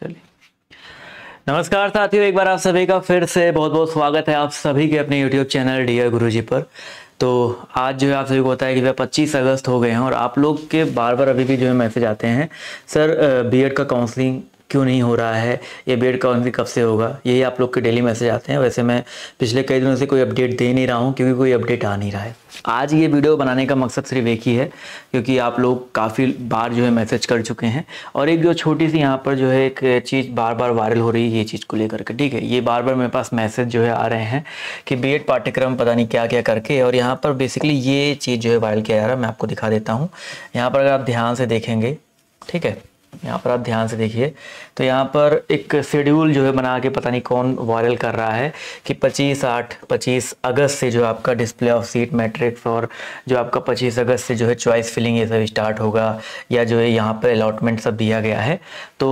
चलिए नमस्कार साथियों एक बार आप सभी का फिर से बहुत बहुत स्वागत है आप सभी के अपने YouTube चैनल डियर जी पर तो आज जो है आप सभी को बताया कि वह पच्चीस अगस्त हो गए हैं और आप लोग के बार बार अभी भी जो है मैसेज आते हैं सर बीएड का काउंसलिंग क्यों नहीं हो रहा है ये बेड काउंसिलिंग कब से होगा यही आप लोग के डेली मैसेज आते हैं वैसे मैं पिछले कई दिनों से कोई अपडेट दे नहीं रहा हूँ क्योंकि कोई अपडेट आ नहीं रहा है आज ये वीडियो बनाने का मकसद सिर्फ एक ही है क्योंकि आप लोग काफ़ी बार जो है मैसेज कर चुके हैं और एक जो छोटी सी यहाँ पर जो है एक चीज़ बार बार वायरल हो रही है ये चीज़ को लेकर के ठीक है ये बार बार मेरे पास मैसेज जो है आ रहे हैं कि बी पाठ्यक्रम पता नहीं क्या क्या करके और यहाँ पर बेसिकली ये चीज़ जो है वायरल किया जा रहा है मैं आपको दिखा देता हूँ यहाँ पर अगर आप ध्यान से देखेंगे ठीक है यहाँ पर आप ध्यान से देखिए तो यहाँ पर एक शेड्यूल जो है बना के पता नहीं कौन वायरल कर रहा है कि 25 आठ 25 अगस्त से जो आपका डिस्प्ले ऑफ सीट मैट्रिक्स और जो आपका 25 अगस्त से जो है चॉइस फिलिंग ये सब स्टार्ट होगा या जो है यहाँ पर अलाटमेंट सब दिया गया है तो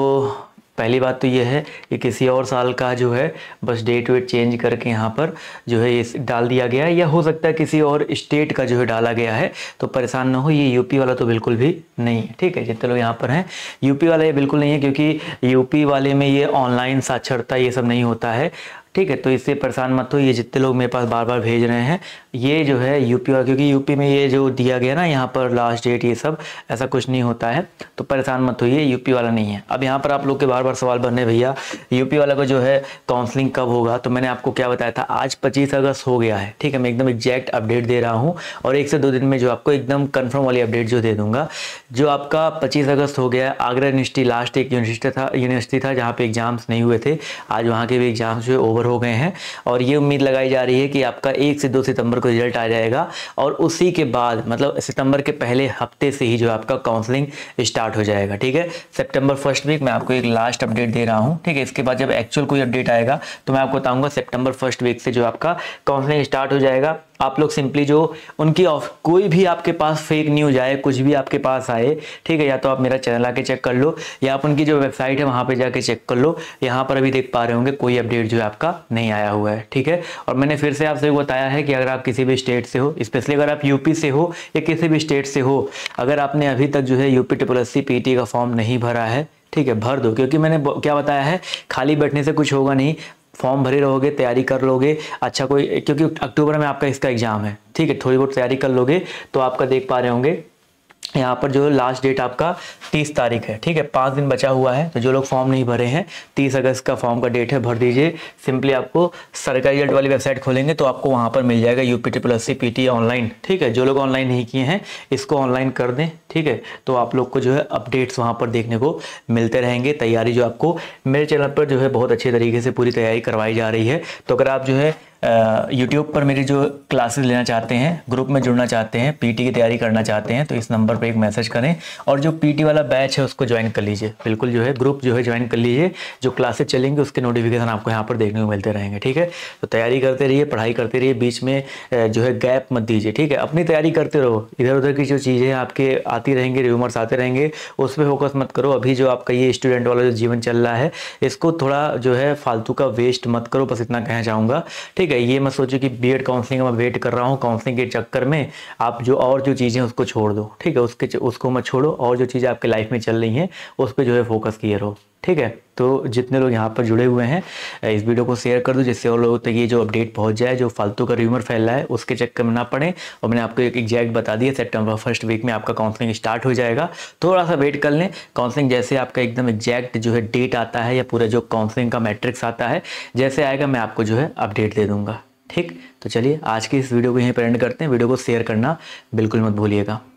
पहली बात तो ये है कि किसी और साल का जो है बस डेट वेट चेंज करके यहाँ पर जो है ये डाल दिया गया है या हो सकता है किसी और स्टेट का जो है डाला गया है तो परेशान ना हो ये यूपी वाला तो बिल्कुल भी नहीं है ठीक है जितने लोग यहाँ पर हैं यूपी वाला ये बिल्कुल नहीं है क्योंकि यूपी वाले में ये ऑनलाइन साक्षरता ये सब नहीं होता है ठीक है तो इससे परेशान मत हो ये जितने लोग मेरे पास बार बार भेज रहे हैं ये जो है यूपी और क्योंकि यूपी में ये जो दिया गया ना यहाँ पर लास्ट डेट ये सब ऐसा कुछ नहीं होता है तो परेशान मत हो ये यूपी वाला नहीं है अब यहाँ पर आप लोग के बार बार सवाल बन रहे भैया यूपी वाला का जो है काउंसलिंग कब होगा तो मैंने आपको क्या बताया था आज पच्चीस अगस्त हो गया है ठीक है मैं एकदम एग्जैक्ट अपडेट दे रहा हूँ और एक से दो दिन में जो आपको एकदम कन्फर्म वाली अपडेट जो दे दूंगा जो आपका पच्चीस अगस्त हो गया आगरा यूनिवर्सिटी लास्ट एक यूनिवर्सिटी था यूनिवर्सिटी था जहाँ पर एग्जाम्स नहीं हुए थे आज वहाँ के भी एग्जाम्स जो है ओवर ओवर हो गए हैं और ये उम्मीद लगाई जा रही है कि आपका एक से दो सितंबर को रिजल्ट आ जाएगा और उसी के बाद मतलब सितंबर के पहले हफ्ते से ही जो आपका काउंसलिंग स्टार्ट हो जाएगा ठीक है सेप्टेम्बर फर्स्ट वीक मैं आपको एक लास्ट अपडेट दे रहा हूँ ठीक है इसके बाद जब एक्चुअल कोई अपडेट आएगा तो मैं आपको बताऊँगा सेप्टेम्बर फर्स्ट वीक से जो आपका काउंसलिंग स्टार्ट हो जाएगा आप लोग सिंपली जो उनकी ऑफ कोई भी आपके पास फेक न्यूज आए कुछ भी आपके पास आए ठीक है या तो आप मेरा चैनल आके चेक कर लो या आप उनकी जो वेबसाइट है वहां पे जाके चेक कर लो यहाँ पर अभी देख पा रहे होंगे कोई अपडेट जो है आपका नहीं आया हुआ है ठीक है और मैंने फिर से आपसे बताया है कि अगर आप किसी भी स्टेट से हो स्पेशली अगर आप यूपी से हो या किसी भी स्टेट से हो अगर आपने अभी तक जो है यूपी ट्रिपल एस का फॉर्म नहीं भरा है ठीक है भर दो क्योंकि मैंने क्या बताया है खाली बैठने से कुछ होगा नहीं फॉर्म भरे रहोगे तैयारी कर लोगे अच्छा कोई क्योंकि अक्टूबर में आपका इसका एग्ज़ाम है ठीक है थोड़ी बहुत तैयारी कर लोगे तो आपका देख पा रहे होंगे यहाँ पर जो लास्ट डेट आपका तीस तारीख है ठीक है पाँच दिन बचा हुआ है तो जो लोग फॉर्म नहीं भरे हैं तीस अगस्त का फॉर्म का डेट है भर दीजिए सिंपली आपको सरकारी रिजल्ट वाली वेबसाइट खोलेंगे तो आपको वहाँ पर मिल जाएगा U P T plus C P T online ठीक है जो लोग ऑनलाइन नहीं किए हैं इसको ऑनलाइन कर दें ठीक है तो आप लोग को जो है अपडेट्स वहाँ पर देखने को मिलते रहेंगे तैयारी जो आपको मेरे चैनल पर जो है बहुत अच्छे तरीके से पूरी तैयारी करवाई जा रही है तो अगर आप जो है यूट्यूब पर मेरी जो क्लासेस लेना चाहते हैं ग्रुप में जुड़ना चाहते हैं पीटी की तैयारी करना चाहते हैं तो इस नंबर पर एक मैसेज करें और जो पीटी वाला बैच है उसको ज्वाइन कर लीजिए बिल्कुल जो है ग्रुप जो है ज्वाइन कर लीजिए जो क्लासेस चलेंगे उसके नोटिफिकेशन आपको यहाँ पर देखने को मिलते रहेंगे ठीक है तो तैयारी करते रहिए पढ़ाई करते रहिए बीच में जो है गैप मत दीजिए ठीक है अपनी तैयारी करते रहो इधर उधर की जो चीज़ें आपके आती रहेंगी र्यूमर्स आते रहेंगे उस पर फोकस मत करो अभी जो आपका ये स्टूडेंट वाला जो जीवन चल रहा है इसको थोड़ा जो है फालतू का वेस्ट मत करो बस इतना कहना चाहूँगा ठीक है ये मैं सोचो कि बी एड काउंसलिंग का मैं वेट कर रहा हूँ काउंसलिंग के चक्कर में आप जो और जो चीज़ें उसको छोड़ दो ठीक है उसके उसको मत छोड़ो और जो चीज़ें आपके लाइफ में चल रही हैं उस पर जो है फोकस किए रहो ठीक है तो जितने लोग यहाँ पर जुड़े हुए हैं इस वीडियो को शेयर कर दो जिससे और लोगों तक ये जो अपडेट पहुँच जाए जो फालतू का र्यूमर फैल रहा है उसके चक्कर में ना पड़े और मैंने आपको एक एग्जैक्ट बता दिया सेप्टेम्बर फर्स्ट वीक में आपका काउंसलिंग स्टार्ट हो जाएगा थोड़ा सा वेट कर लें काउंसलिंग जैसे आपका एकदम एग्जैक्ट जो है डेट आता है या पूरा जो काउंसलिंग का मैट्रिक्स आता है जैसे आएगा मैं आपको जो है अपडेट दे दूँगा ठीक तो चलिए आज की इस वीडियो को यहीं पर एंड करते हैं वीडियो को शेयर करना बिल्कुल मत भूलिएगा